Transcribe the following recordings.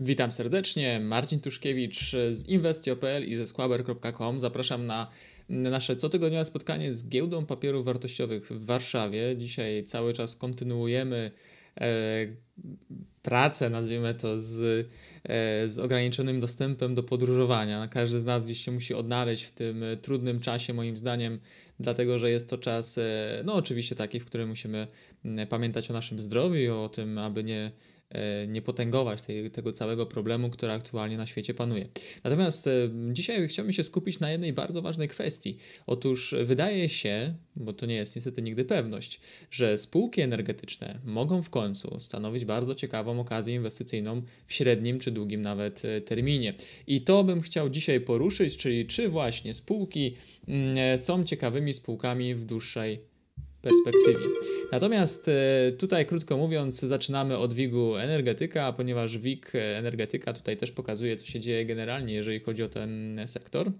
Witam serdecznie, Marcin Tuszkiewicz z Investio.pl i ze Squaber.com. Zapraszam na nasze cotygodniowe spotkanie z giełdą papierów wartościowych w Warszawie. Dzisiaj cały czas kontynuujemy E, pracę, nazwijmy to, z, e, z ograniczonym dostępem do podróżowania. Każdy z nas gdzieś się musi odnaleźć w tym e, trudnym czasie, moim zdaniem, dlatego że jest to czas, no oczywiście taki, w którym musimy mm, pamiętać o naszym zdrowiu, o tym, aby nie E, nie potęgować tej, tego całego problemu, który aktualnie na świecie panuje. Natomiast e, dzisiaj chciałbym się skupić na jednej bardzo ważnej kwestii. Otóż wydaje się, bo to nie jest niestety nigdy pewność, że spółki energetyczne mogą w końcu stanowić bardzo ciekawą okazję inwestycyjną w średnim czy długim nawet e, terminie. I to bym chciał dzisiaj poruszyć, czyli czy właśnie spółki mm, są ciekawymi spółkami w dłuższej perspektywie. Natomiast e, tutaj, krótko mówiąc, zaczynamy od WIG-u energetyka, ponieważ WIG e, energetyka tutaj też pokazuje, co się dzieje generalnie, jeżeli chodzi o ten e, sektor.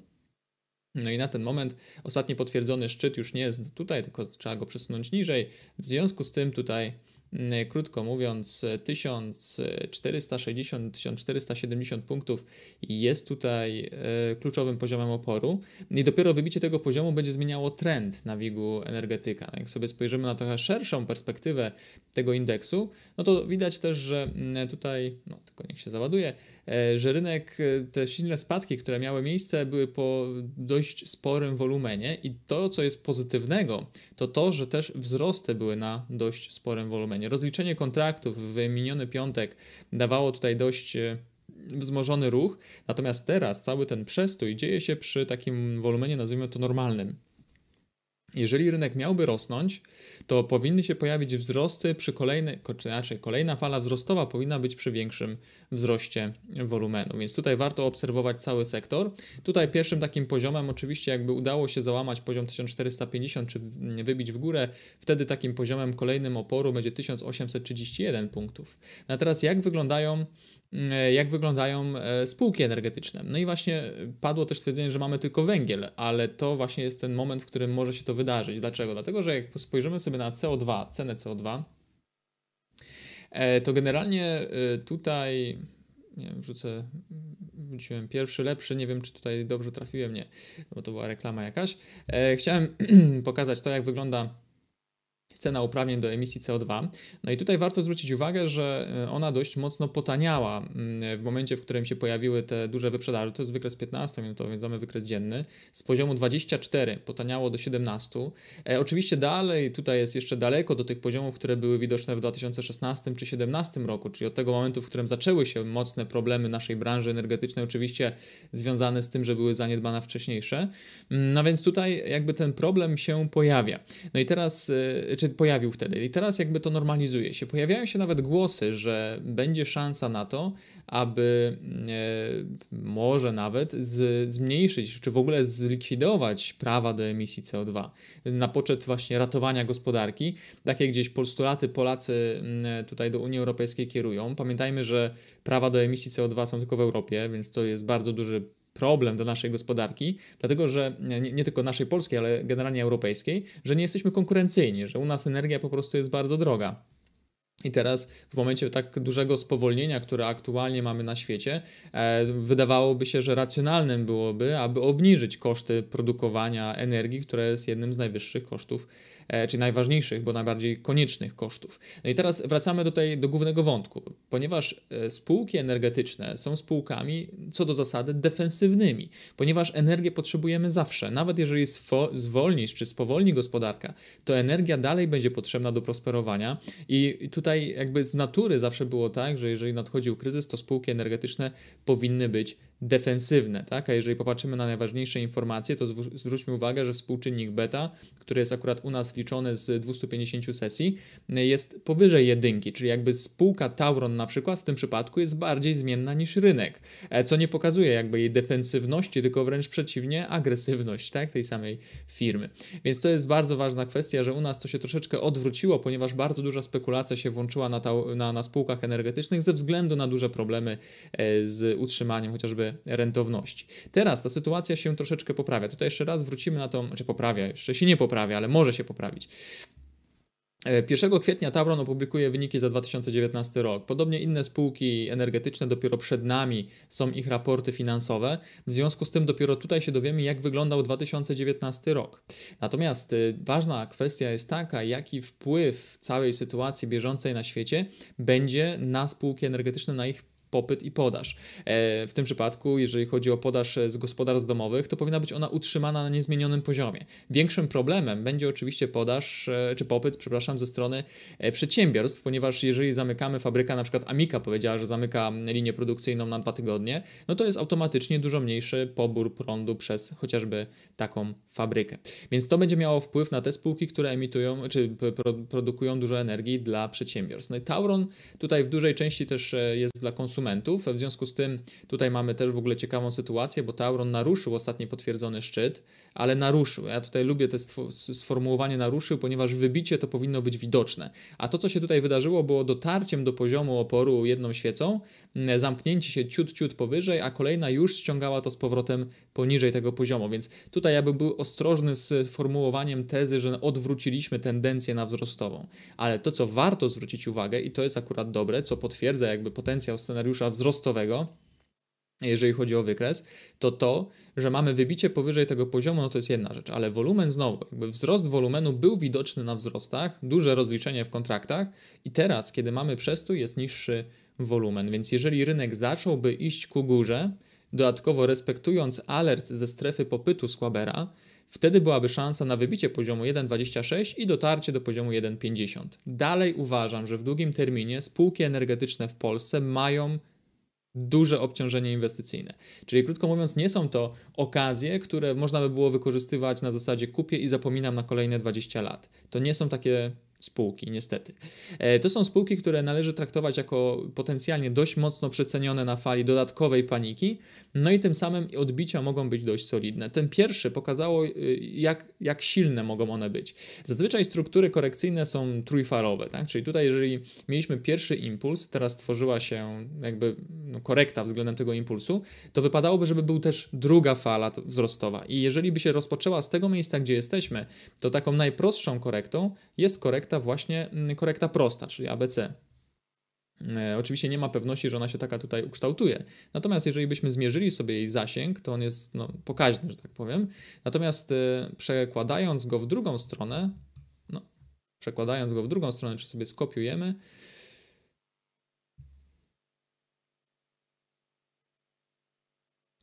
No i na ten moment ostatni potwierdzony szczyt już nie jest tutaj, tylko trzeba go przesunąć niżej. W związku z tym tutaj Mm, krótko mówiąc, 1460-1470 punktów jest tutaj e, kluczowym poziomem oporu i dopiero wybicie tego poziomu będzie zmieniało trend na Wigu energetyka. No, jak sobie spojrzymy na trochę szerszą perspektywę tego indeksu, no to widać też, że mm, tutaj, no tylko niech się załaduje, e, że rynek, e, te silne spadki, które miały miejsce, były po dość sporym wolumenie i to, co jest pozytywnego, to to, że też wzrosty były na dość sporym wolumenie rozliczenie. Rozliczenie kontraktów w miniony piątek dawało tutaj dość e, wzmożony ruch, natomiast teraz cały ten przestój dzieje się przy takim wolumenie, nazwijmy to normalnym. Jeżeli rynek miałby rosnąć, to powinny się pojawić wzrosty przy kolejnej, czy inaczej, kolejna fala wzrostowa powinna być przy większym wzroście wolumenu. Więc tutaj warto obserwować cały sektor. Tutaj pierwszym takim poziomem, oczywiście, jakby udało się załamać poziom 1450 czy wybić w górę, wtedy takim poziomem kolejnym oporu będzie 1831 punktów. A teraz jak wyglądają E, jak wyglądają e, spółki energetyczne. No i właśnie padło też stwierdzenie, że mamy tylko węgiel, ale to właśnie jest ten moment, w którym może się to wydarzyć. Dlaczego? Dlatego, że jak spojrzymy sobie na CO2, cenę CO2, e, to generalnie tutaj nie wiem, wrzucę, wrzuciłem pierwszy, lepszy, nie wiem czy tutaj dobrze trafiłem, nie, bo to była reklama jakaś. Chciałem pokazać to, jak wygląda cena uprawnień do emisji CO2. No i tutaj warto zwrócić uwagę, że e, ona dość mocno potaniała mm, w momencie, w którym się pojawiły te duże wyprzedaże. To jest wykres 15-minutowy, więc mamy wykres dzienny. Z poziomu 24 potaniało do 17. E, oczywiście dalej, tutaj jest jeszcze daleko do tych poziomów, które były widoczne w 2016 czy 2017 roku, czyli od tego momentu, w którym zaczęły się mocne problemy naszej branży energetycznej, oczywiście związane z tym, że były zaniedbane wcześniejsze. Mm, no więc tutaj jakby ten problem się pojawia. No i teraz, e, czy pojawił wtedy i teraz jakby to normalizuje się. Pojawiają się nawet głosy, że będzie szansa na to, aby e, może nawet z, zmniejszyć, czy w ogóle zlikwidować prawa do emisji CO2 na poczet właśnie ratowania gospodarki. Takie gdzieś postulaty Polacy mm, e, tutaj do Unii Europejskiej kierują. Pamiętajmy, że prawa do emisji CO2 są tylko w Europie, więc to jest bardzo duży problem do naszej gospodarki, dlatego że nie, nie, tylko naszej polskiej, ale generalnie europejskiej, że nie jesteśmy konkurencyjni, że u nas energia po prostu jest bardzo droga. I teraz w momencie tak dużego spowolnienia, które aktualnie mamy na świecie, e, wydawałoby się, że racjonalnym byłoby, aby obniżyć koszty produkowania energii, które jest jednym z najwyższych kosztów E, czy najważniejszych, bo najbardziej koniecznych kosztów. No i teraz wracamy do, tej, do głównego wątku, ponieważ e, spółki energetyczne są spółkami co do zasady defensywnymi, ponieważ energię potrzebujemy zawsze. Nawet jeżeli zwolnisz czy spowolni gospodarka, to energia dalej będzie potrzebna do prosperowania i tutaj jakby z natury zawsze było tak, że jeżeli nadchodził kryzys, to spółki energetyczne powinny być defensywne, tak? A jeżeli popatrzymy na najważniejsze informacje, to zwróćmy uwagę, że współczynnik beta, który jest akurat u nas liczony z 250 sesji, jest powyżej jedynki, czyli jakby spółka Tauron na przykład w tym przypadku jest bardziej zmienna niż rynek, e, co nie pokazuje jakby jej defensywności, tylko wręcz przeciwnie, agresywność, tak? Tej samej firmy. Więc to jest bardzo ważna kwestia, że u nas to się troszeczkę odwróciło, ponieważ bardzo duża spekulacja się włączyła na, na, na spółkach energetycznych ze względu na duże problemy e, z utrzymaniem chociażby rentowności. Teraz ta sytuacja się troszeczkę poprawia. Tutaj jeszcze raz wrócimy na tą, czy znaczy poprawia, jeszcze się nie poprawia, ale może się poprawić. 1 e, kwietnia Tauron opublikuje wyniki za 2019 rok. Podobnie inne spółki energetyczne dopiero przed nami są ich raporty finansowe. W związku z tym dopiero tutaj się dowiemy, jak wyglądał 2019 rok. Natomiast e, ważna kwestia jest taka, jaki wpływ całej sytuacji bieżącej na świecie będzie na spółki energetyczne, na ich popyt i podaż. E, w tym przypadku, jeżeli chodzi o podaż e, z gospodarstw domowych, to powinna być ona utrzymana na niezmienionym poziomie. Większym problemem będzie oczywiście podaż, e, czy popyt, przepraszam, ze strony przedsiębiorstw, ponieważ jeżeli zamykamy fabrykę, na przykład Amika powiedziała, że zamyka linię produkcyjną na dwa tygodnie, no to jest automatycznie dużo mniejszy pobór prądu przez chociażby taką fabrykę. Więc to będzie miało wpływ na te spółki, które emitują, czy produkują dużo energii dla przedsiębiorstw. No i Tauron tutaj w dużej części też jest dla konsumentów konsumentów. W związku z tym tutaj mamy też w ogóle ciekawą sytuację, bo Tauron naruszył ostatni potwierdzony szczyt, ale naruszył. Ja tutaj lubię to sformułowanie naruszył, ponieważ wybicie to powinno być widoczne. A to, co się tutaj wydarzyło, było dotarciem do poziomu oporu jedną świecą, zamknięcie się ciut, ciut powyżej, a kolejna już ściągała to z powrotem poniżej tego poziomu. Więc tutaj ja bym był ostrożny z formułowaniem tezy, że odwróciliśmy tendencję na wzrostową. Ale to, co warto zwrócić uwagę, i to jest akurat dobre, co potwierdza jakby potencjał scenariusza, scenariusza wzrostowego, jeżeli chodzi o wykres, to to, że mamy wybicie powyżej tego poziomu, no to jest jedna rzecz, ale wolumen znowu, jakby wzrost wolumenu był widoczny na wzrostach, duże rozliczenie w kontraktach i teraz, kiedy mamy przestój, jest niższy wolumen, więc jeżeli rynek zacząłby iść ku górze, Dodatkowo respektując alert ze strefy popytu Squabera, wtedy byłaby szansa na wybicie poziomu 1,26 i dotarcie do poziomu 1,50. Dalej uważam, że w długim terminie spółki energetyczne w Polsce mają duże obciążenie inwestycyjne. Czyli krótko mówiąc, nie są to okazje, które można by było wykorzystywać na zasadzie kupię i zapominam na kolejne 20 lat. To nie są takie spółki, niestety. E, to są spółki, które należy traktować jako potencjalnie dość mocno przecenione na fali dodatkowej paniki, no i tym samym odbicia mogą być dość solidne. Ten pierwszy pokazało, y, jak, jak silne mogą one być. Zazwyczaj struktury korekcyjne są trójfalowe, tak? czyli tutaj, jeżeli mieliśmy pierwszy impuls, teraz tworzyła się jakby no, korekta względem tego impulsu, to wypadałoby, żeby był też druga fala wzrostowa. I jeżeli by się rozpoczęła z tego miejsca, gdzie jesteśmy, to taką najprostszą korektą jest korekta korekta właśnie, mm, korekta prosta, czyli ABC. E, oczywiście nie ma pewności, że ona się taka tutaj ukształtuje. Natomiast jeżeli byśmy zmierzyli sobie jej zasięg, to on jest no, pokaźny, że tak powiem. Natomiast e, przekładając go w drugą stronę, no, przekładając go w drugą stronę, czy sobie skopiujemy,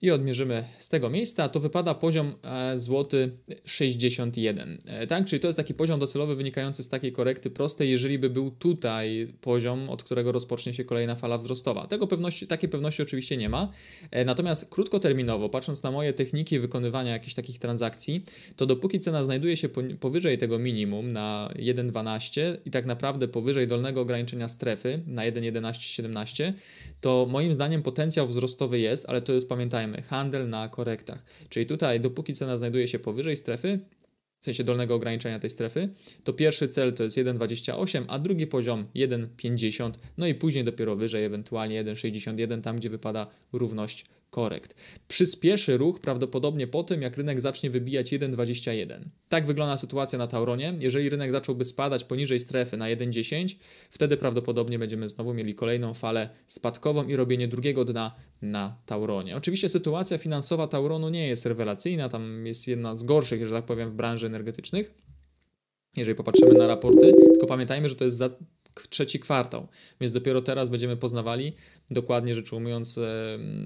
i odmierzymy z tego miejsca, to wypada poziom e, złoty 61. E, tak, czyli to jest taki poziom docelowy wynikający z takiej korekty prostej, jeżeli by był tutaj poziom, od którego rozpocznie się kolejna fala wzrostowa. Tego pewności, takiej pewności oczywiście nie ma. E, natomiast krótkoterminowo, patrząc na moje techniki wykonywania jakichś takich transakcji, to dopóki cena znajduje się powyżej tego minimum na 1.12 i tak naprawdę powyżej dolnego ograniczenia strefy na 1.11.17, to moim zdaniem potencjał wzrostowy jest, ale to jest pamiętajmy handel na korektach. Czyli tutaj, dopóki cena znajduje się powyżej strefy, w sensie dolnego ograniczenia tej strefy, to pierwszy cel to jest 1,28, a drugi poziom 1,50, no i później dopiero wyżej, ewentualnie 1,61, tam gdzie wypada równość korekt. Przyspieszy ruch prawdopodobnie po tym, jak rynek zacznie wybijać 1,21. Tak wygląda sytuacja na Tauronie. Jeżeli rynek zacząłby spadać poniżej strefy na 1,10, wtedy prawdopodobnie będziemy znowu mieli kolejną falę spadkową i robienie drugiego dna na Tauronie. Oczywiście sytuacja finansowa Tauronu nie jest rewelacyjna, tam jest jedna z gorszych, że tak powiem, w branży energetycznych jeżeli popatrzymy na raporty, tylko pamiętajmy, że to jest za trzeci kwartał, więc dopiero teraz będziemy poznawali, dokładnie rzecz ujmując, e,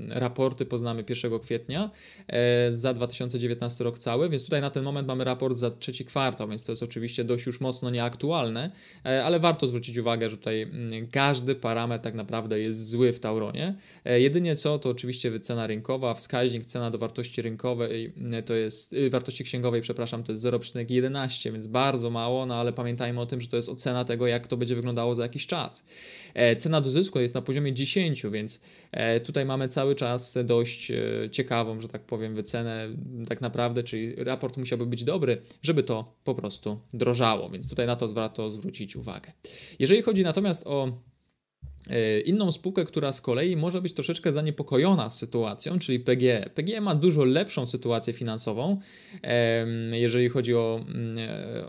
raporty poznamy 1 kwietnia e, za 2019 rok cały, więc tutaj na ten moment mamy raport za trzeci kwartał, więc to jest oczywiście dość już mocno nieaktualne, e, ale warto zwrócić uwagę, że tutaj mm, każdy parametr tak naprawdę jest zły w Tauronie. Jedynie co to oczywiście cena rynkowa, wskaźnik cena do wartości rynkowej mm, to jest, y, wartości księgowej, przepraszam, to jest 0,11, więc bardzo mało, no ale pamiętajmy o tym, że to jest ocena tego, jak to będzie wyglądać wyglądało za jakiś czas. E, cena do zysku jest na poziomie 10, więc e, tutaj mamy cały czas dość e, ciekawą, że tak powiem, wycenę tak naprawdę, czyli raport musiałby być dobry, żeby to po prostu drożało, więc tutaj na to warto zwrócić uwagę. Jeżeli chodzi natomiast o E, inną spółkę, która z kolei może być troszeczkę zaniepokojona sytuacją, czyli PGE. PGE ma dużo lepszą sytuację finansową, jeżeli chodzi o, mm,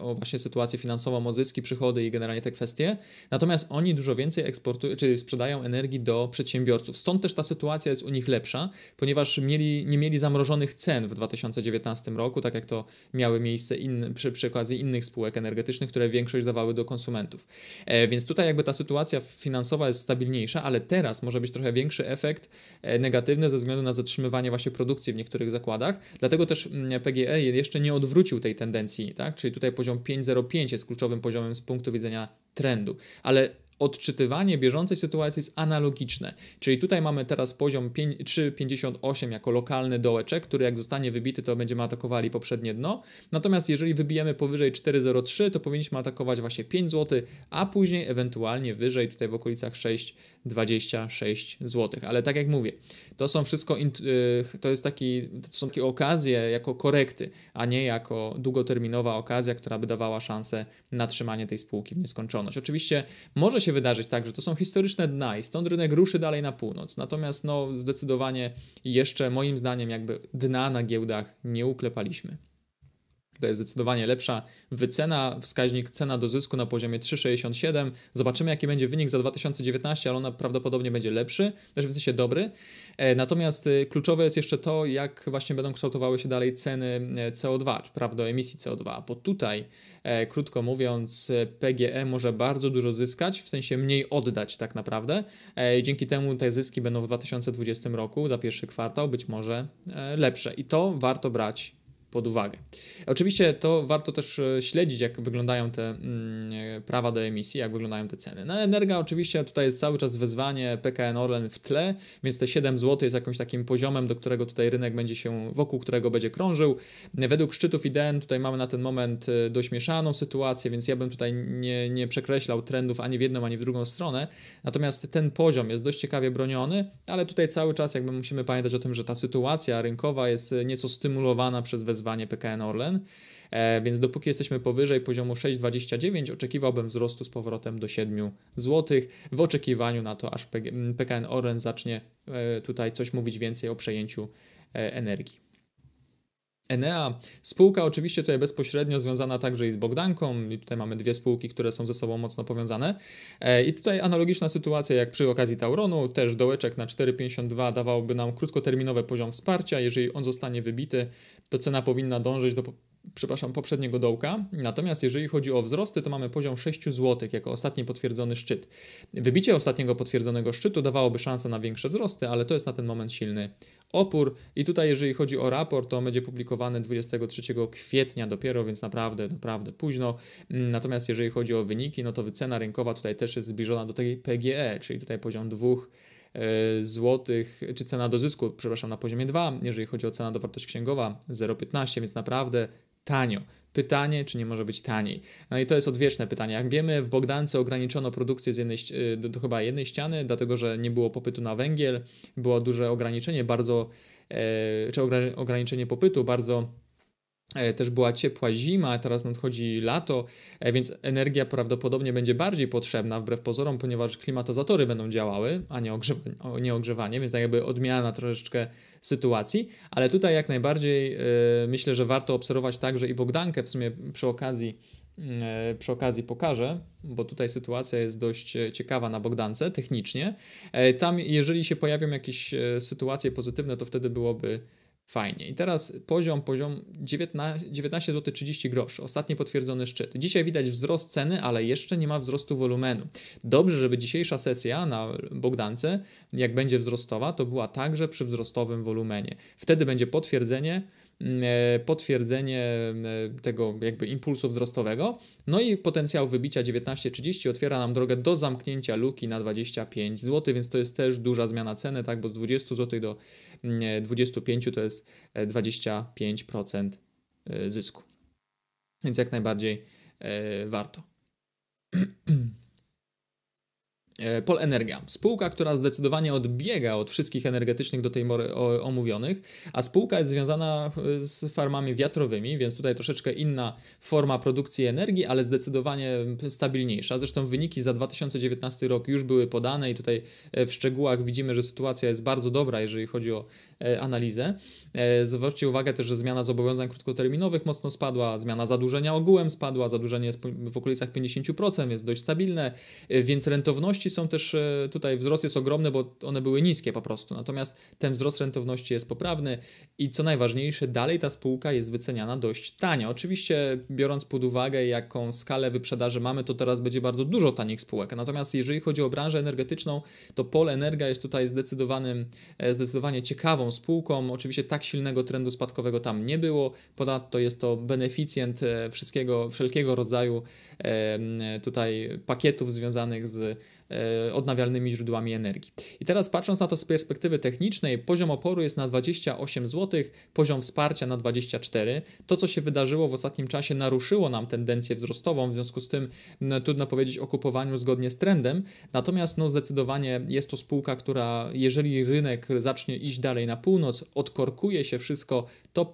o właśnie sytuację finansową, o zyski, przychody i generalnie te kwestie. Natomiast oni dużo więcej eksportują, czyli sprzedają energii do przedsiębiorców. Stąd też ta sytuacja jest u nich lepsza, ponieważ mieli, nie mieli zamrożonych cen w 2019 roku, tak jak to miały miejsce in, przy, przy okazji innych spółek energetycznych, które większość dawały do konsumentów. E, więc tutaj jakby ta sytuacja finansowa jest stabilniejsza, ale teraz może być trochę większy efekt e, negatywny ze względu na zatrzymywanie właśnie produkcji w niektórych zakładach. Dlatego też mm, PGE jeszcze nie odwrócił tej tendencji, tak? Czyli tutaj poziom 5,05 jest kluczowym poziomem z punktu widzenia trendu. Ale odczytywanie bieżącej sytuacji jest analogiczne. Czyli tutaj mamy teraz poziom 3,58 jako lokalny dołeczek, który jak zostanie wybity, to będziemy atakowali poprzednie dno. Natomiast jeżeli wybijemy powyżej 4,03, to powinniśmy atakować właśnie 5 zł, a później ewentualnie wyżej, tutaj w okolicach 6,26 zł. Ale tak jak mówię, to są wszystko, y, to, jest taki, to są takie okazje jako korekty, a nie jako długoterminowa okazja, która by dawała szansę na trzymanie tej spółki w nieskończoność. Oczywiście może się wydarzyć tak, że to są historyczne dna i stąd rynek ruszy dalej na północ. Natomiast no, zdecydowanie jeszcze moim zdaniem jakby dna na giełdach nie uklepaliśmy to jest zdecydowanie lepsza. Wycena, wskaźnik cena do zysku na poziomie 3,67. Zobaczymy, jaki będzie wynik za 2019, ale ona prawdopodobnie będzie lepszy, też w sensie dobry. E, natomiast e, kluczowe jest jeszcze to, jak właśnie będą kształtowały się dalej ceny e, CO2, prawda, emisji CO2, bo tutaj, krótko mówiąc, PGE może bardzo dużo zyskać, w sensie mniej oddać tak naprawdę. Dzięki temu te zyski będą w 2020 roku za pierwszy kwartał być może lepsze i to warto brać pod uwagę. Oczywiście to warto też e, śledzić, jak wyglądają te mm, prawa do emisji, jak wyglądają te ceny. Na no, energia oczywiście tutaj jest cały czas wezwanie PKN Orlen w tle, więc te 7 zł jest jakimś takim poziomem, do którego tutaj rynek będzie się, wokół którego będzie krążył. Według szczytów IDN tutaj mamy na ten moment e, dość mieszaną sytuację, więc ja bym tutaj nie, nie przekreślał trendów ani w jedną, ani w drugą stronę. Natomiast ten poziom jest dość ciekawie broniony, ale tutaj cały czas jakby musimy pamiętać o tym, że ta sytuacja rynkowa jest e, nieco stymulowana przez wezwanie wezwanie PKN Orlen. E, więc dopóki jesteśmy powyżej poziomu 6,29, oczekiwałbym wzrostu z powrotem do 7 zł, w oczekiwaniu na to, aż PKN mm, Orlen zacznie e, tutaj coś mówić więcej o przejęciu e, energii. Enea. Spółka oczywiście tutaj bezpośrednio związana także i z Bogdanką, i tutaj mamy dwie spółki, które są ze sobą mocno powiązane. E, I tutaj analogiczna sytuacja jak przy okazji Tauronu, też dołeczek na 4,52 dawałby nam krótkoterminowy poziom wsparcia. Jeżeli on zostanie wybity, to cena powinna dążyć do przepraszam, poprzedniego dołka. Natomiast jeżeli chodzi o wzrosty, to mamy poziom 6 zł jako ostatni potwierdzony szczyt. Wybicie ostatniego potwierdzonego szczytu dawałoby szansę na większe wzrosty, ale to jest na ten moment silny opór. I tutaj, jeżeli chodzi o raport, to on będzie publikowany 23 kwietnia dopiero, więc naprawdę, naprawdę późno. Natomiast jeżeli chodzi o wyniki, no to cena rynkowa tutaj też jest zbliżona do tej PGE, czyli tutaj poziom 2 e, złotych, czy cena do zysku, przepraszam, na poziomie 2, jeżeli chodzi o cena do wartość księgowa 0,15, więc naprawdę tanio. Pytanie, czy nie może być taniej? No i to jest odwieczne pytanie. Jak wiemy, w Bogdance ograniczono produkcję z jednej, y, do, do chyba jednej ściany, dlatego że nie było popytu na węgiel, było duże ograniczenie, bardzo, e, czy ograniczenie popytu, bardzo E, też była ciepła zima, teraz nadchodzi lato, e, więc energia prawdopodobnie będzie bardziej potrzebna wbrew pozorom, ponieważ klimatyzatory będą działały, a nie, ogrzewanie, nie ogrzewanie więc tak jakby odmiana troszeczkę sytuacji, ale tutaj jak najbardziej e, myślę, że warto obserwować także i Bogdankę w sumie przy okazji mm, przy okazji pokażę, bo tutaj sytuacja jest dość ciekawa na Bogdance technicznie. Tam jeżeli się pojawią jakieś sytuacje pozytywne, to wtedy byłoby Fajnie. I teraz poziom, poziom 19, 19 zł 30 groszy, ostatni potwierdzony szczyt. Dzisiaj widać wzrost ceny, ale jeszcze nie ma wzrostu wolumenu. Dobrze, żeby dzisiejsza sesja na Bogdance, jak będzie wzrostowa, to była także przy wzrostowym wolumenie. Wtedy będzie potwierdzenie Mm, e, potwierdzenie mm, e, tego jakby impulsu wzrostowego. No i potencjał wybicia 19,30 otwiera nam drogę do zamknięcia luki na 25 zł, więc to jest też duża zmiana ceny, tak, bo z 20 zł do 25 mm, e, to jest 25% zysku. Więc jak najbardziej warto. E, Polenergia. Spółka, która zdecydowanie odbiega od wszystkich energetycznych do tej pory omówionych, a spółka jest związana e, z farmami wiatrowymi, więc tutaj troszeczkę inna forma produkcji energii, ale zdecydowanie stabilniejsza. Zresztą wyniki za 2019 rok już były podane i tutaj e, w szczegółach widzimy, że sytuacja jest bardzo dobra, jeżeli chodzi o E, analizę. E, zwróćcie uwagę też, że zmiana zobowiązań krótkoterminowych mocno spadła, zmiana zadłużenia ogółem spadła, zadłużenie jest w okolicach 50%, jest dość stabilne, e, więc rentowności są też tutaj, wzrost jest ogromny, bo one były niskie po prostu. Natomiast ten wzrost rentowności jest poprawny i co najważniejsze, dalej ta spółka jest wyceniana dość tanio. Oczywiście, biorąc pod uwagę, jaką skalę wyprzedaży mamy, to teraz będzie bardzo dużo tanich spółek. Natomiast jeżeli chodzi o branżę energetyczną, to Pol Energia jest tutaj zdecydowanym, zdecydowanie ciekawą spółką. Oczywiście tak silnego trendu spadkowego tam nie było. Ponadto jest to beneficjent e, wszystkiego, wszelkiego rodzaju tutaj pakietów związanych z E, odnawialnymi źródłami energii. I teraz patrząc na to z perspektywy technicznej, poziom oporu jest na 28 zł, poziom wsparcia na 24. To, co się wydarzyło w ostatnim czasie, naruszyło nam tendencję wzrostową, w związku z tym no, trudno powiedzieć o kupowaniu zgodnie z trendem. Natomiast no, zdecydowanie jest to spółka, która jeżeli rynek zacznie iść dalej na północ, odkorkuje się wszystko, to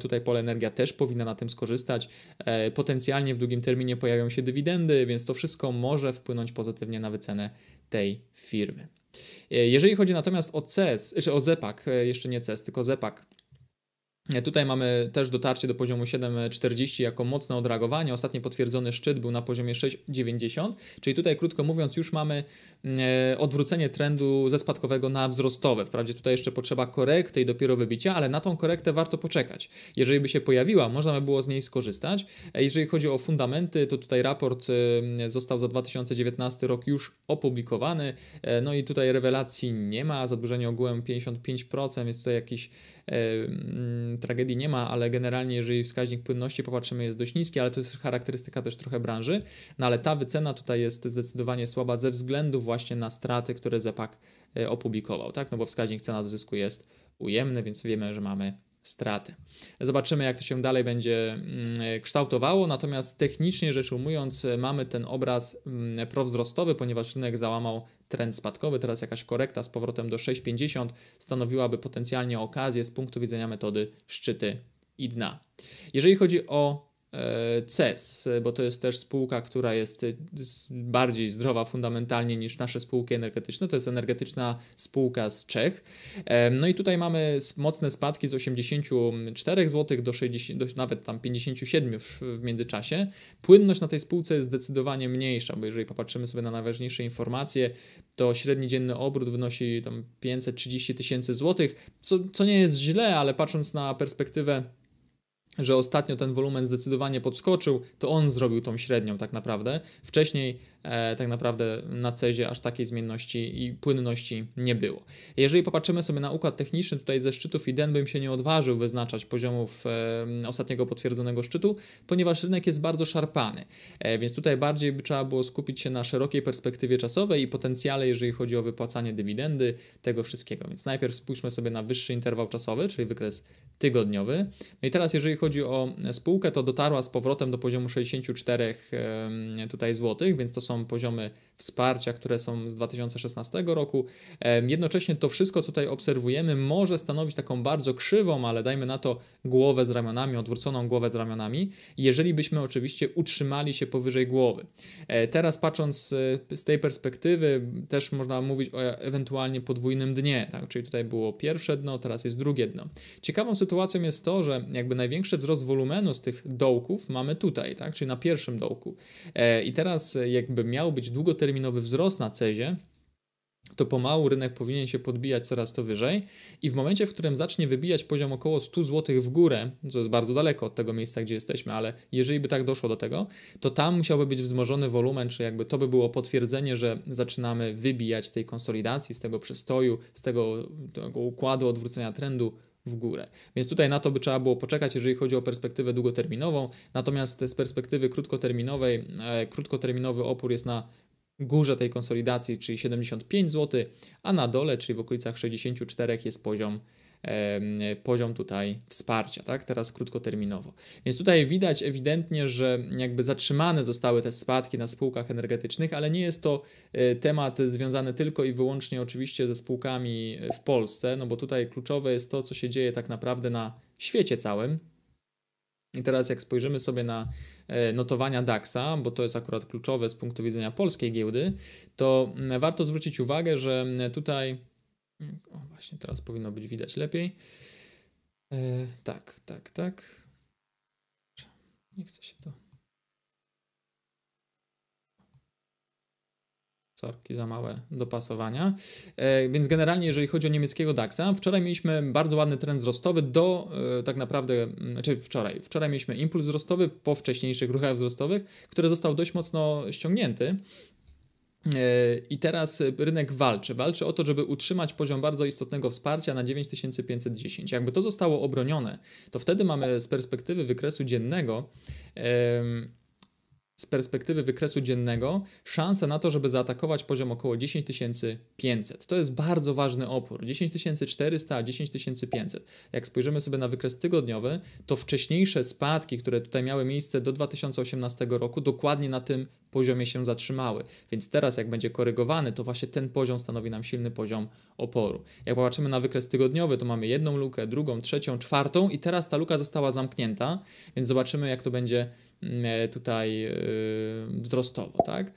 tutaj pole energia też powinna na tym skorzystać. E, potencjalnie w długim terminie pojawią się dywidendy, więc to wszystko może wpłynąć pozytywnie na wycenę cenę tej firmy. E, jeżeli chodzi natomiast o CES, czy o ZEPAK, e, jeszcze nie CES, tylko ZEPAK, Tutaj mamy też dotarcie do poziomu 7,40 jako mocne odreagowanie. Ostatnio potwierdzony szczyt był na poziomie 6,90, czyli tutaj krótko mówiąc już mamy e, odwrócenie trendu ze spadkowego na wzrostowe. Wprawdzie tutaj jeszcze potrzeba korekty i dopiero wybicia, ale na tą korektę warto poczekać. Jeżeli by się pojawiła, można by było z niej skorzystać. E, jeżeli chodzi o fundamenty, to tutaj raport e, został za 2019 rok już opublikowany. No i tutaj rewelacji nie ma, zadłużenie ogółem 55%, jest tutaj jakiś tragedii nie ma, ale generalnie jeżeli wskaźnik płynności popatrzymy jest dość niski, ale to jest charakterystyka też trochę branży, no ale ta wycena tutaj jest zdecydowanie słaba ze względu właśnie na straty, które Zepak e, opublikował, tak, no bo wskaźnik cena do zysku jest ujemny, więc wiemy, że mamy straty. Zobaczymy, jak to się dalej będzie mm, kształtowało, natomiast technicznie rzecz ujmując, mamy ten obraz mm, prowzrostowy, ponieważ rynek załamał trend spadkowy, teraz jakaś korekta z powrotem do 6,50 stanowiłaby potencjalnie okazję z punktu widzenia metody szczyty i dna. Jeżeli chodzi o E, CES, bo to jest też spółka, która jest y, bardziej zdrowa fundamentalnie niż nasze spółki energetyczne. To jest energetyczna spółka z Czech. E, no i tutaj mamy mocne spadki z 84 zł do, 60, do nawet tam 57 w międzyczasie. Płynność na tej spółce jest zdecydowanie mniejsza, bo jeżeli popatrzymy sobie na najważniejsze informacje, to średni dzienny obrót wynosi tam 530 tysięcy złotych, co, co nie jest źle, ale patrząc na perspektywę że ostatnio ten wolumen zdecydowanie podskoczył, to on zrobił tą średnią tak naprawdę. Wcześniej E, tak naprawdę na CEZie aż takiej zmienności i płynności nie było. Jeżeli popatrzymy sobie na układ techniczny, tutaj ze szczytów IDEN bym się nie odważył wyznaczać poziomów e, ostatniego potwierdzonego szczytu, ponieważ rynek jest bardzo szarpany, e, więc tutaj bardziej by trzeba było skupić się na szerokiej perspektywie czasowej i potencjale, jeżeli chodzi o wypłacanie dywidendy, tego wszystkiego. Więc najpierw spójrzmy sobie na wyższy interwał czasowy, czyli wykres tygodniowy. No i teraz, jeżeli chodzi o spółkę, to dotarła z powrotem do poziomu 64 tutaj złotych, więc to są są poziomy wsparcia, które są z 2016 roku. Jednocześnie to wszystko, co tutaj obserwujemy, może stanowić taką bardzo krzywą, ale dajmy na to głowę z ramionami, odwróconą głowę z ramionami, jeżeli byśmy oczywiście utrzymali się powyżej głowy. E, teraz patrząc e, z tej perspektywy, też można mówić o ewentualnie podwójnym dnie, tak? czyli tutaj było pierwsze dno, teraz jest drugie dno. Ciekawą sytuacją jest to, że jakby największy wzrost wolumenu z tych dołków mamy tutaj, tak? czyli na pierwszym dołku. E, I teraz jakby żeby miał być długoterminowy wzrost na cezie, to pomału rynek powinien się podbijać coraz to wyżej i w momencie, w którym zacznie wybijać poziom około 100 zł w górę, co jest bardzo daleko od tego miejsca, gdzie jesteśmy, ale jeżeli by tak doszło do tego, to tam musiałby być wzmożony wolumen, czy jakby to by było potwierdzenie, że zaczynamy wybijać z tej konsolidacji, z tego przystoju, z tego, tego układu odwrócenia trendu w górę. Więc tutaj na to by trzeba było poczekać, jeżeli chodzi o perspektywę długoterminową. Natomiast z perspektywy krótkoterminowej, e, krótkoterminowy opór jest na górze tej konsolidacji, czyli 75 zł, a na dole, czyli w okolicach 64 jest poziom poziom tutaj wsparcia, tak? Teraz krótkoterminowo. Więc tutaj widać ewidentnie, że jakby zatrzymane zostały te spadki na spółkach energetycznych, ale nie jest to e, temat związany tylko i wyłącznie oczywiście ze spółkami e, w Polsce, no bo tutaj kluczowe jest to, co się dzieje tak naprawdę na świecie całym. I teraz jak spojrzymy sobie na e, notowania DAX-a, bo to jest akurat kluczowe z punktu widzenia polskiej giełdy, to warto zwrócić uwagę, że tutaj Mm. O, właśnie teraz powinno być widać lepiej. E, tak, tak, tak. Nie chce się to. Sorki za małe dopasowania. E, więc generalnie, jeżeli chodzi o niemieckiego DAXa, wczoraj mieliśmy bardzo ładny trend wzrostowy do e, tak naprawdę, mm, znaczy wczoraj, wczoraj mieliśmy impuls wzrostowy po wcześniejszych ruchach wzrostowych, który został dość mocno ściągnięty. I teraz rynek walczy. Walczy o to, żeby utrzymać poziom bardzo istotnego wsparcia na 9510. Jakby to zostało obronione, to wtedy mamy z perspektywy wykresu dziennego. Z perspektywy wykresu dziennego, szansę na to, żeby zaatakować poziom około 10500. To jest bardzo ważny opór. 10400, a 10500. Jak spojrzymy sobie na wykres tygodniowy, to wcześniejsze spadki, które tutaj miały miejsce do 2018 roku, dokładnie na tym poziomie się zatrzymały. Więc teraz, jak będzie korygowany, to właśnie ten poziom stanowi nam silny poziom oporu. Jak popatrzymy na wykres tygodniowy, to mamy jedną lukę, drugą, trzecią, czwartą i teraz ta luka została zamknięta, więc zobaczymy, jak to będzie mm, e, tutaj e, wzrostowo, tak?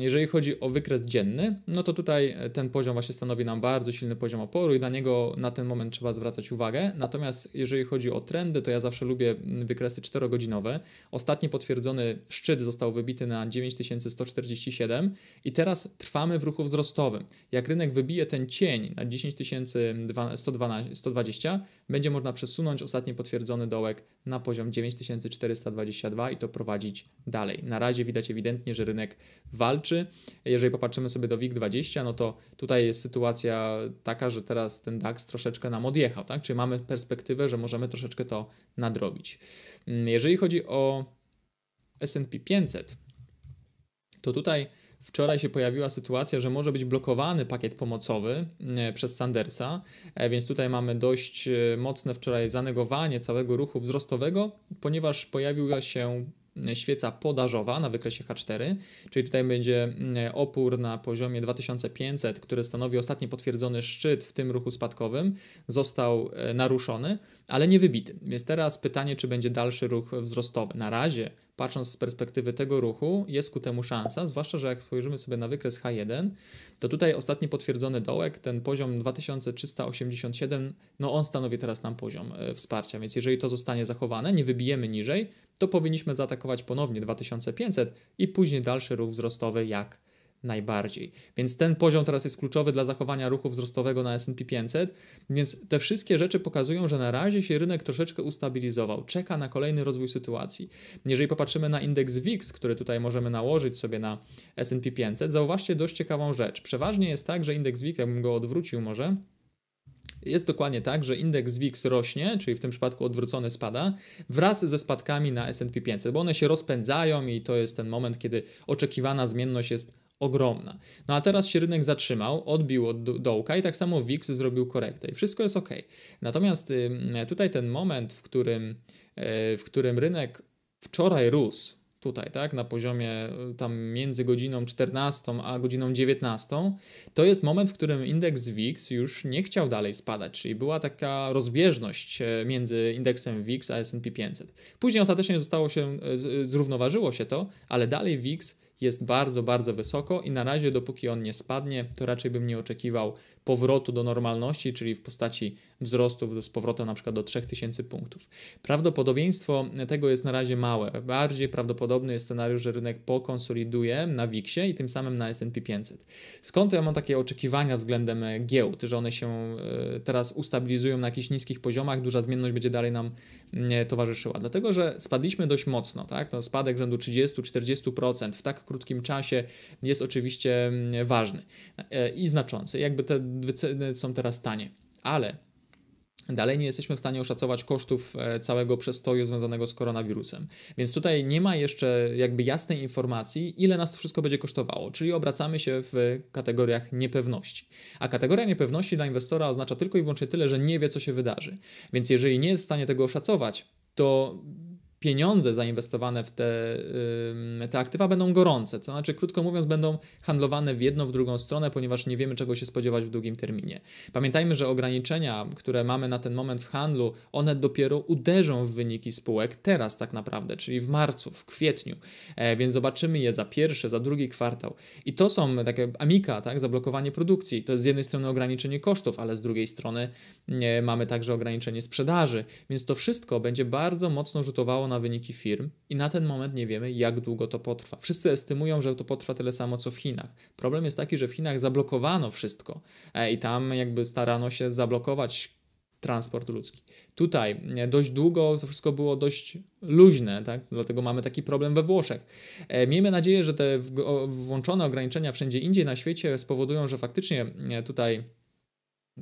Jeżeli chodzi o wykres dzienny, no to tutaj e, ten poziom właśnie stanowi nam bardzo silny poziom oporu i na niego na ten moment trzeba zwracać uwagę. Natomiast jeżeli chodzi o trendy, to ja zawsze lubię mm, wykresy 4-godzinowe. Ostatni potwierdzony szczyt został wybity na 9147 i teraz trwamy w ruchu wzrostowym. Jak rynek wybije ten cień na 10120, będzie można przesunąć ostatni potwierdzony dołek na poziom 9422 i to prowadzić dalej. Na razie widać ewidentnie, że rynek walczy walczy. Jeżeli popatrzymy sobie do WIG20, no to tutaj jest sytuacja taka, że teraz ten DAX troszeczkę nam odjechał, tak? Czyli mamy perspektywę, że możemy troszeczkę to nadrobić. Mm, jeżeli chodzi o S&P 500, to tutaj wczoraj się pojawiła sytuacja, że może być blokowany pakiet pomocowy e, przez Sandersa, e, więc tutaj mamy dość e, mocne wczoraj zanegowanie całego ruchu wzrostowego, ponieważ pojawiła się świeca podażowa na wykresie H4, czyli tutaj będzie mm, opór na poziomie 2500, który stanowi ostatni potwierdzony szczyt w tym ruchu spadkowym, został e, naruszony, ale nie wybity. Więc teraz pytanie, czy będzie dalszy ruch wzrostowy. Na razie patrząc z perspektywy tego ruchu, jest ku temu szansa, zwłaszcza, że jak spojrzymy sobie na wykres H1, to tutaj ostatni potwierdzony dołek, ten poziom 2387, no on stanowi teraz nam poziom e, wsparcia, więc jeżeli to zostanie zachowane, nie wybijemy niżej, to powinniśmy zaatakować ponownie 2500 i później dalszy ruch wzrostowy jak najbardziej. Więc ten poziom teraz jest kluczowy dla zachowania ruchu wzrostowego na S&P 500, więc te wszystkie rzeczy pokazują, że na razie się rynek troszeczkę ustabilizował, czeka na kolejny rozwój sytuacji. Jeżeli popatrzymy na indeks VIX, który tutaj możemy nałożyć sobie na S&P 500, zauważcie dość ciekawą rzecz. Przeważnie jest tak, że indeks VIX, jakbym go odwrócił może, jest dokładnie tak, że indeks WIX rośnie, czyli w tym przypadku odwrócony spada, wraz ze spadkami na SP 500, bo one się rozpędzają i to jest ten moment, kiedy oczekiwana zmienność jest ogromna. No a teraz się rynek zatrzymał, odbił od dołka i tak samo WIX zrobił korektę i wszystko jest ok. Natomiast tutaj ten moment, w którym, e, w którym rynek wczoraj rósł, tutaj, tak, na poziomie y, tam między godziną 14 a godziną 19, to jest moment, w którym indeks WIX już nie chciał dalej spadać, czyli była taka rozbieżność e, między indeksem WIX a S&P 500. Później ostatecznie zostało się, zrównoważyło się to, ale dalej WIX jest bardzo, bardzo wysoko i na razie dopóki on nie spadnie, to raczej bym nie oczekiwał powrotu do normalności, czyli w postaci wzrostów z powrotem na przykład do 3000 punktów. Prawdopodobieństwo tego jest na razie małe. Bardziej prawdopodobny jest scenariusz, że rynek pokonsoliduje na WIX-ie i tym samym na S&P 500. Skąd ja mam takie oczekiwania względem giełd, że one się e, teraz ustabilizują na jakichś niskich poziomach, duża zmienność będzie dalej nam e, towarzyszyła? Dlatego, że spadliśmy dość mocno, tak? To no, spadek rzędu 30-40% w tak krótkim czasie jest oczywiście mm, ważny e, i znaczący. Jakby te wyceny są teraz tanie, ale Dalej nie jesteśmy w stanie oszacować kosztów e, całego przestoju związanego z koronawirusem. Więc tutaj nie ma jeszcze jakby jasnej informacji, ile nas to wszystko będzie kosztowało, czyli obracamy się w kategoriach niepewności. A kategoria niepewności dla inwestora oznacza tylko i wyłącznie tyle, że nie wie, co się wydarzy. Więc jeżeli nie jest w stanie tego oszacować, to pieniądze zainwestowane w te, te aktywa będą gorące, to znaczy, krótko mówiąc, będą handlowane w jedną, w drugą stronę, ponieważ nie wiemy, czego się spodziewać w długim terminie. Pamiętajmy, że ograniczenia, które mamy na ten moment w handlu, one dopiero uderzą w wyniki spółek teraz, tak naprawdę, czyli w marcu, w kwietniu, e, więc zobaczymy je za pierwszy, za drugi kwartał. I to są takie amika, tak, zablokowanie produkcji. To jest z jednej strony ograniczenie kosztów, ale z drugiej strony e, mamy także ograniczenie sprzedaży, więc to wszystko będzie bardzo mocno rzutowało na na wyniki firm i na ten moment nie wiemy, jak długo to potrwa. Wszyscy estymują, że to potrwa tyle samo, co w Chinach. Problem jest taki, że w Chinach zablokowano wszystko e, i tam jakby starano się zablokować transport ludzki. Tutaj e, dość długo to wszystko było dość luźne, tak? dlatego mamy taki problem we Włoszech. E, miejmy nadzieję, że te włączone ograniczenia wszędzie indziej na świecie spowodują, że faktycznie tutaj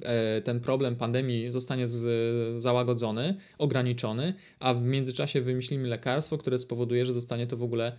E, ten problem pandemii zostanie z, załagodzony, ograniczony, a w międzyczasie wymyślimy lekarstwo, które spowoduje, że zostanie to w ogóle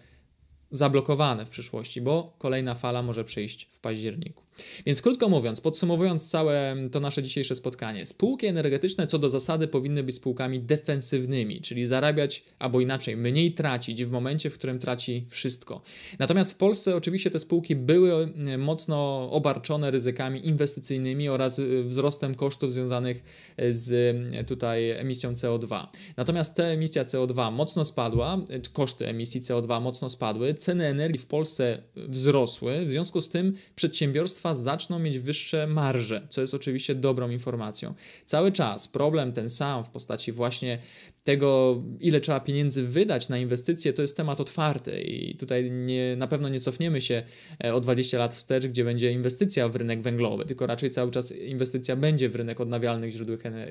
zablokowane w przyszłości, bo kolejna fala może przyjść w październiku. Więc krótko mówiąc, podsumowując całe to nasze dzisiejsze spotkanie, spółki energetyczne co do zasady powinny być spółkami defensywnymi, czyli zarabiać albo inaczej mniej tracić w momencie, w którym traci wszystko. Natomiast w Polsce oczywiście te spółki były e, mocno obarczone ryzykami inwestycyjnymi oraz e, wzrostem kosztów związanych e, z tutaj emisją CO2. Natomiast ta emisja CO2 mocno spadła, koszty emisji CO2 mocno spadły, ceny energii w Polsce wzrosły, w związku z tym przedsiębiorstwa przedsiębiorstwa zaczną mieć wyższe marże, co jest oczywiście dobrą informacją. Cały czas problem ten sam w postaci właśnie tego, ile trzeba pieniędzy wydać na inwestycje, to jest temat otwarty i tutaj nie, na pewno nie cofniemy się e, o 20 lat wstecz, gdzie będzie inwestycja w rynek węglowy, tylko raczej cały czas inwestycja będzie w rynek odnawialnych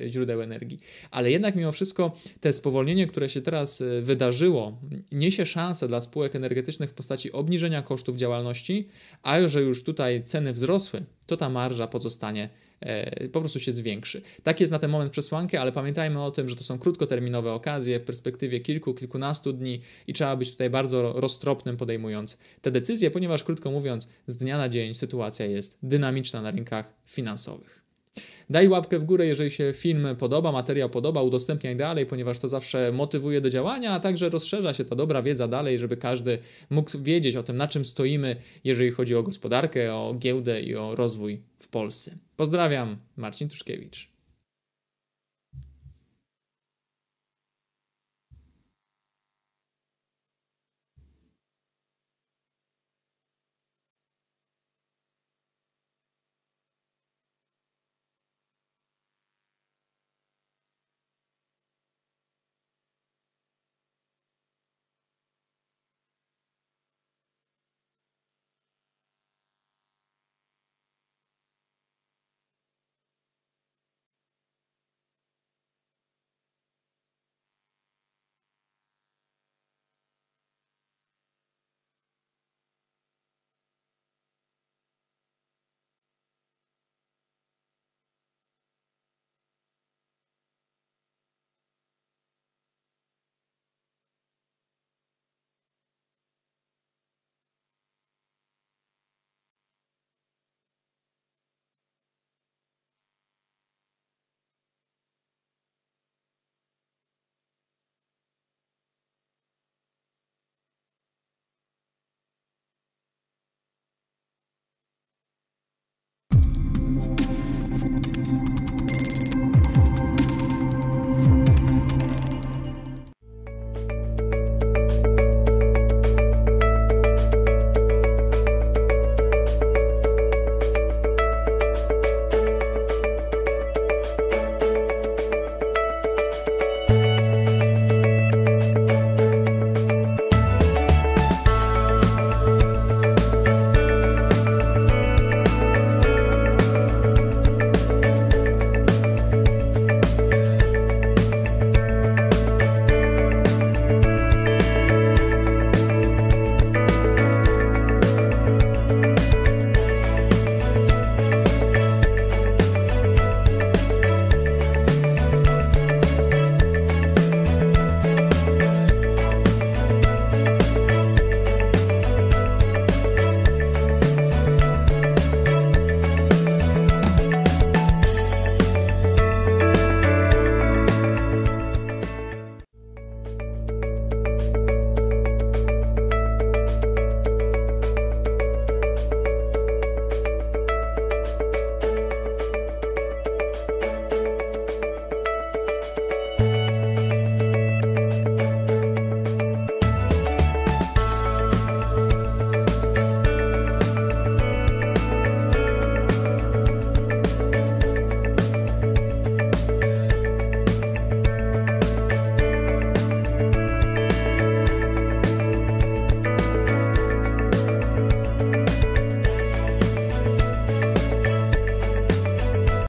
źródeł, energii. Ale jednak mimo wszystko to spowolnienie, które się teraz e, wydarzyło, niesie szansę dla spółek energetycznych w postaci obniżenia kosztów działalności, a że już tutaj ceny wzrosły, to ta marża pozostanie E, po prostu się zwiększy. Tak jest na ten moment przesłankę, ale pamiętajmy o tym, że to są krótkoterminowe okazje w perspektywie kilku, kilkunastu dni i trzeba być tutaj bardzo roztropnym podejmując te decyzje, ponieważ krótko mówiąc, z dnia na dzień sytuacja jest dynamiczna na rynkach finansowych. Daj łapkę w górę, jeżeli się film podoba, materiał podoba, udostępniaj dalej, ponieważ to zawsze motywuje do działania, a także rozszerza się ta dobra wiedza dalej, żeby każdy mógł wiedzieć o tym, na czym stoimy, jeżeli chodzi o gospodarkę, o giełdę i o rozwój Polsce. Pozdrawiam, Marcin Tuszkiewicz.